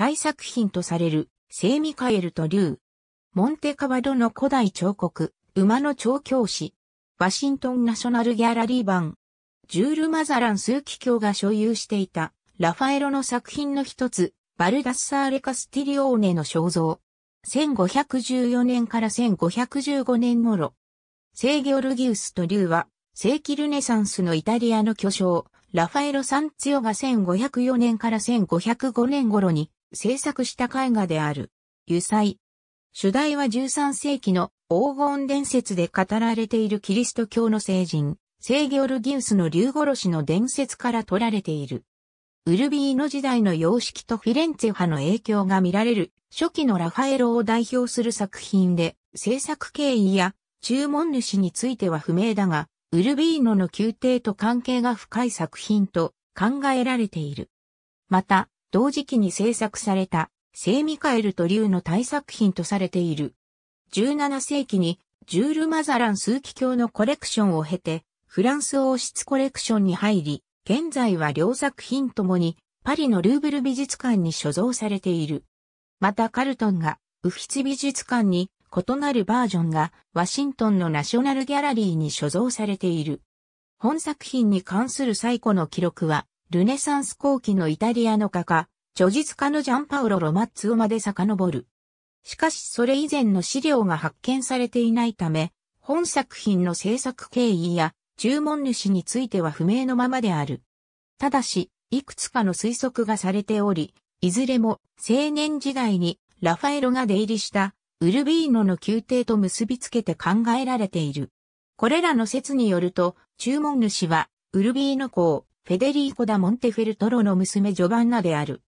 大作品とされる、聖ミカエルと竜。モンテカバドの古代彫刻、馬の調教師。ワシントンナショナルギャラリー版。ジュール・マザラン数奇教が所有していた、ラファエロの作品の一つ、バルダッサーレ・カスティリオーネの肖像。1514年から1515年頃。聖ギョルギウスと竜は、世紀ルネサンスのイタリアの巨匠、ラファエロ・サンツィオが1504年から1505年頃に制作した絵画である。油彩。主題は13世紀の黄金伝説で語られているキリスト教の聖人、聖ギョルギウスの竜殺しの伝説から取られている。ウルビーノ時代の様式とフィレンツェ派の影響が見られる初期のラファエロを代表する作品で、制作経緯や注文主については不明だが、ウルビーノの宮廷と関係が深い作品と考えられている。また、同時期に制作された聖ミカエルと竜の大作品とされている。17世紀にジュール・マザラン数奇教のコレクションを経て、フランス王室コレクションに入り、現在は両作品ともにパリのルーブル美術館に所蔵されている。またカルトンがウフィツ美術館に異なるバージョンがワシントンのナショナルギャラリーに所蔵されている。本作品に関する最古の記録はルネサンス後期のイタリアの画家、著述家のジャンパウロ・ロマッツオまで遡る。しかしそれ以前の資料が発見されていないため、本作品の制作経緯や注文主については不明のままである。ただし、いくつかの推測がされており、いずれも青年時代にラファエロが出入りしたウルビーノの宮廷と結びつけて考えられている。これらの説によると、注文主はウルビーノ公、フェデリーコ・ダ・モンテフェルトロの娘ジョバンナである。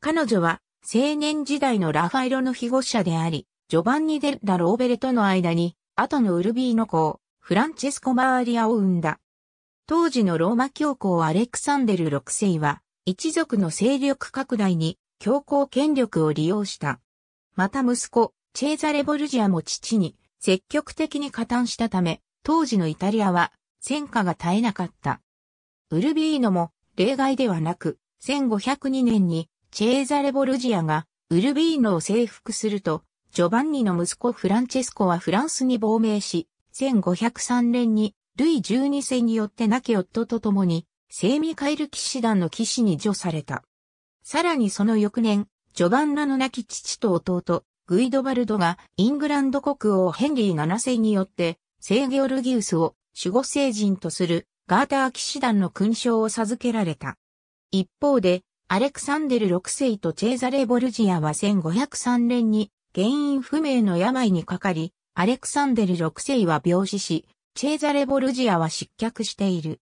彼女は青年時代のラファエロの庇護者であり、ジョバンニ・デッラ・ローベレとの間に、後のウルビーノ公、フランチェスコ・マーリアを生んだ。当時のローマ教皇アレクサンデル6世は、一族の勢力拡大に強行権力を利用した。また息子、チェーザレ・ボルジアも父に積極的に加担したため、当時のイタリアは戦火が絶えなかった。ウルビーノも例外ではなく、1502年にチェーザレ・ボルジアがウルビーノを征服すると、ジョバンニの息子フランチェスコはフランスに亡命し、1503年にルイ12世によって亡き夫と共に、セーミカエル騎士団の騎士に除された。さらにその翌年、ジョバンナの亡き父と弟、グイドバルドがイングランド国王ヘンリー7世によって聖ゲオルギウスを守護聖人とするガーター騎士団の勲章を授けられた。一方で、アレクサンデル6世とチェーザレ・ボルジアは1503年に原因不明の病にかかり、アレクサンデル6世は病死し、チェーザレ・ボルジアは失脚している。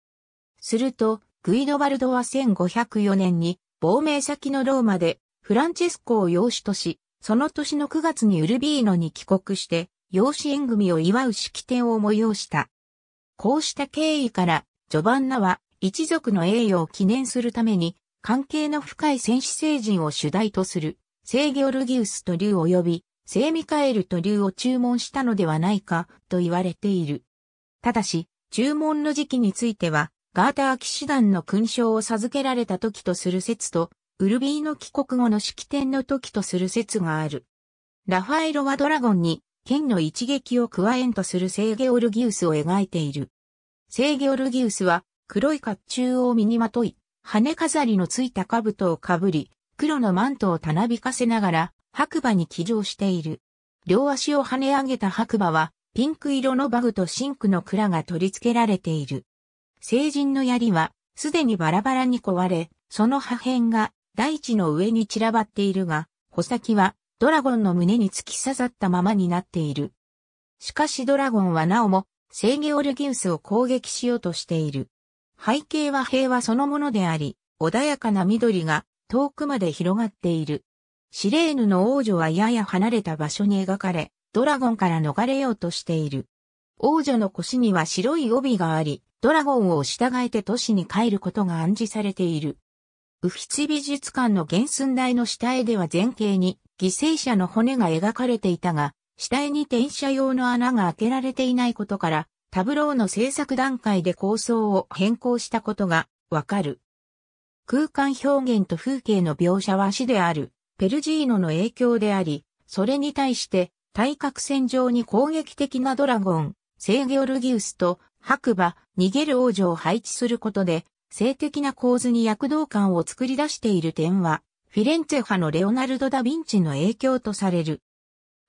すると、グイドバルドは1504年に亡命先のローマでフランチェスコを養子とし、その年の9月にウルビーノに帰国して、養子縁組を祝う式典を催した。こうした経緯から、ジョバンナは一族の栄誉を記念するために、関係の深い戦士聖人を主題とする、聖ギョルギウスと竜及び、聖ミカエルと竜を注文したのではないか、と言われている。ただし、注文の時期については、ガーター騎士団の勲章を授けられた時とする説と、ウルビーの帰国後の式典の時とする説がある。ラファエロはドラゴンに剣の一撃を加えんとする聖ゲオルギウスを描いている。聖ゲオルギウスは黒い甲冑を身にまとい、羽飾りのついた兜をかぶり、黒のマントをたなびかせながら白馬に騎乗している。両足を跳ね上げた白馬はピンク色のバグとシンクの蔵が取り付けられている。聖人の槍はすでにバラバラに壊れ、その破片が大地の上に散らばっているが、穂先はドラゴンの胸に突き刺さったままになっている。しかしドラゴンはなおも、イゲオルギウスを攻撃しようとしている。背景は平和そのものであり、穏やかな緑が遠くまで広がっている。シレーヌの王女はやや離れた場所に描かれ、ドラゴンから逃れようとしている。王女の腰には白い帯があり、ドラゴンを従えて都市に帰ることが暗示されている。ウフィツ美術館の原寸大の下絵では前景に犠牲者の骨が描かれていたが、下絵に転写用の穴が開けられていないことから、タブローの制作段階で構想を変更したことがわかる。空間表現と風景の描写は足である、ペルジーノの影響であり、それに対して対角線上に攻撃的なドラゴン、ーゲオルギウスと白馬、逃げる王女を配置することで、性的な構図に躍動感を作り出している点は、フィレンツェ派のレオナルド・ダ・ヴィンチの影響とされる。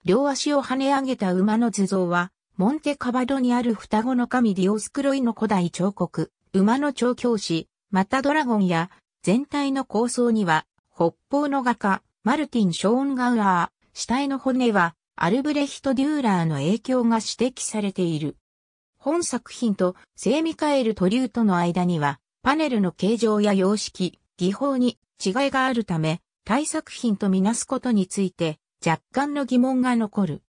両足を跳ね上げた馬の図像は、モンテカバドにある双子の神ディオスクロイの古代彫刻、馬の調教師、またドラゴンや、全体の構想には、北方の画家、マルティン・ショーンガウラー、死体の骨は、アルブレヒト・デューラーの影響が指摘されている。本作品と聖ミカエル・トリューとの間には、パネルの形状や様式、技法に違いがあるため、対作品とみなすことについて若干の疑問が残る。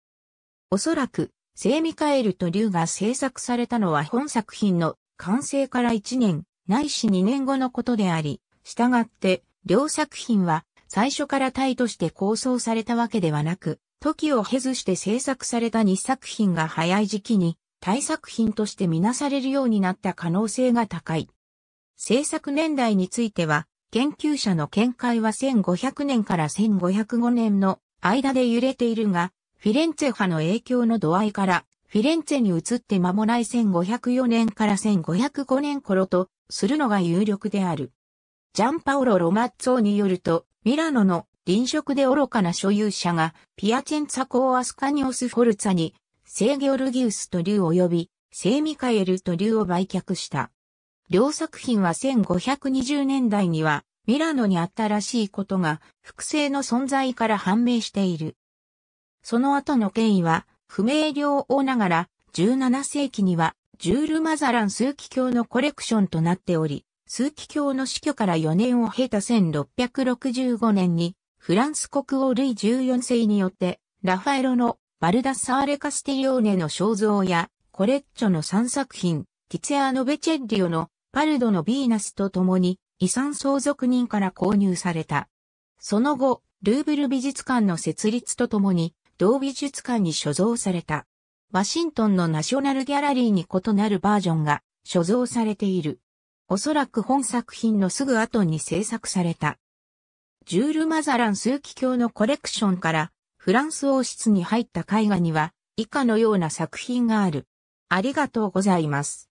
おそらく、聖ミカエルと竜が制作されたのは本作品の完成から1年、ないし2年後のことであり、したがって、両作品は最初からタイとして構想されたわけではなく、時を経ずして制作された2作品が早い時期に、対作品としてみなされるようになった可能性が高い。制作年代については、研究者の見解は1500年から1505年の間で揺れているが、フィレンツェ派の影響の度合いから、フィレンツェに移って間もない1504年から1505年頃とするのが有力である。ジャンパオロ・ロマッツォによると、ミラノの臨職で愚かな所有者が、ピアチェンツァー・アスカニオス・フォルツァに、聖ギオルギウスと竜及び、聖ミカエルと竜を売却した。両作品は1520年代にはミラノにあったらしいことが複製の存在から判明している。その後の権威は不明瞭をながら17世紀にはジュール・マザラン数奇教のコレクションとなっており、数奇教の死去から4年を経た1665年にフランス国王類14世によってラファエロのバルダッサーレ・カスティリオーネの肖像やコレッチョの3作品、ティツェアノ・ベチェッリオのパルドのヴィーナスと共に遺産相続人から購入された。その後、ルーブル美術館の設立とともに同美術館に所蔵された。ワシントンのナショナルギャラリーに異なるバージョンが所蔵されている。おそらく本作品のすぐ後に制作された。ジュール・マザラン数奇教のコレクションからフランス王室に入った絵画には以下のような作品がある。ありがとうございます。